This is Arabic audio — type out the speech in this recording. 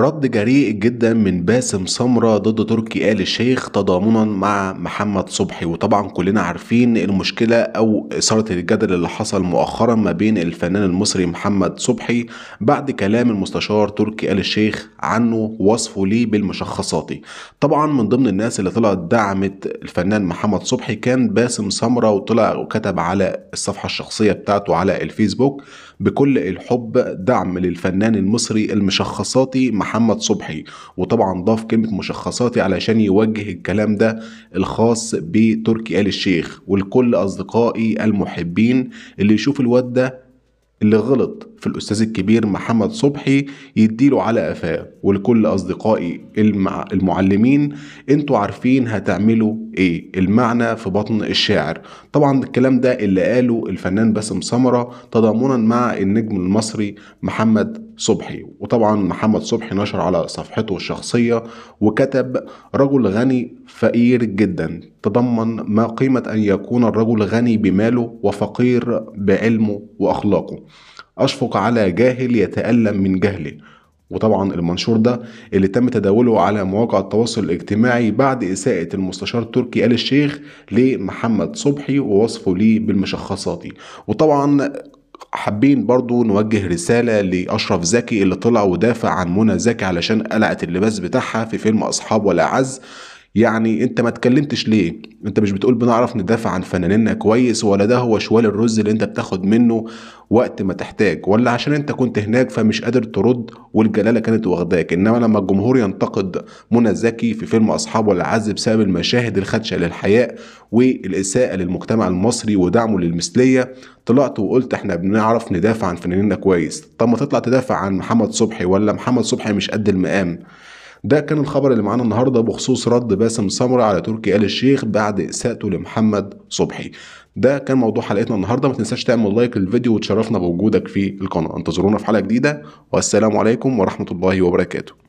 رد جريء جدا من باسم سمرة ضد تركي آل الشيخ تضامنا مع محمد صبحي وطبعا كلنا عارفين المشكلة أو إثارة الجدل اللي حصل مؤخرا ما بين الفنان المصري محمد صبحي بعد كلام المستشار تركي آل الشيخ عنه وصفه ليه بالمشخصاتي طبعا من ضمن الناس اللي طلعت دعمت الفنان محمد صبحي كان باسم سمرة وطلع وكتب على الصفحة الشخصية بتاعته على الفيسبوك بكل الحب دعم للفنان المصري المشخصاتي محمد صبحي وطبعا ضاف كلمه مشخصاتي علشان يوجه الكلام ده الخاص بتركي آل الشيخ ولكل اصدقائي المحبين اللي يشوف الواد ده اللي غلط في الأستاذ الكبير محمد صبحي يديله على قفاه ولكل أصدقائي المع... المعلمين انتوا عارفين هتعملوا ايه المعنى في بطن الشاعر طبعا الكلام ده اللي قاله الفنان باسم سمرة تضامنا مع النجم المصري محمد صبحي وطبعا محمد صبحي نشر على صفحته الشخصية وكتب رجل غني فقير جدا تضمن ما قيمة أن يكون الرجل غني بماله وفقير بعلمه وأخلاقه أشفق على جاهل يتألم من جهله وطبعا المنشور ده اللي تم تداوله على مواقع التواصل الاجتماعي بعد إساءة المستشار التركي آل الشيخ لمحمد صبحي ووصفه ليه بالمشخصاتي وطبعا حابين برضو نوجه رسالة لأشرف زكي اللي طلع ودافع عن منى زكي علشان قلعت اللباس بتاعها في فيلم أصحاب ولا عز يعني انت ما اتكلمتش ليه انت مش بتقول بنعرف ندافع عن فنانيننا كويس ولا ده هو شوال الرز اللي انت بتاخد منه وقت ما تحتاج ولا عشان انت كنت هناك فمش قادر ترد والجلاله كانت واخداك انما لما الجمهور ينتقد منى زكي في فيلم اصحاب العز بسبب المشاهد الخدشه للحياء والاساءه للمجتمع المصري ودعمه للمثليه طلعت وقلت احنا بنعرف ندافع عن فنانيننا كويس طب ما تطلع تدافع عن محمد صبحي ولا محمد صبحي مش قد المقام ده كان الخبر اللي معانا النهارده بخصوص رد باسم سمرة على تركي آل الشيخ بعد إساءته لمحمد صبحي ده كان موضوع حلقتنا النهارده ما تنساش تعمل لايك للفيديو وتشرفنا بوجودك في القناه انتظرونا في حلقه جديده والسلام عليكم ورحمه الله وبركاته